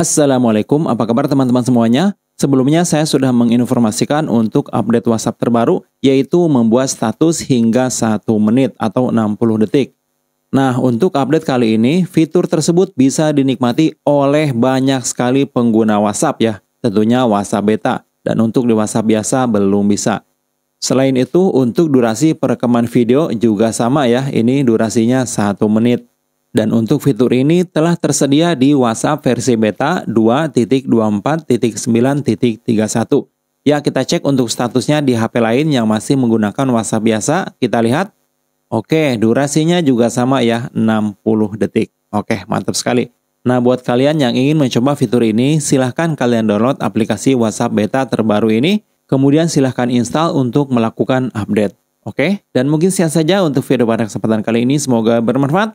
Assalamualaikum, apa kabar teman-teman semuanya? Sebelumnya saya sudah menginformasikan untuk update WhatsApp terbaru yaitu membuat status hingga 1 menit atau 60 detik. Nah, untuk update kali ini, fitur tersebut bisa dinikmati oleh banyak sekali pengguna WhatsApp ya, tentunya WhatsApp beta dan untuk di WhatsApp biasa belum bisa. Selain itu, untuk durasi perekaman video juga sama ya, ini durasinya 1 menit. Dan untuk fitur ini telah tersedia di WhatsApp versi beta 2.24.9.31. Ya, kita cek untuk statusnya di HP lain yang masih menggunakan WhatsApp biasa. Kita lihat. Oke, durasinya juga sama ya, 60 detik. Oke, mantap sekali. Nah, buat kalian yang ingin mencoba fitur ini, silahkan kalian download aplikasi WhatsApp beta terbaru ini. Kemudian silahkan install untuk melakukan update. Oke, dan mungkin sekian saja untuk video pada kesempatan kali ini. Semoga bermanfaat.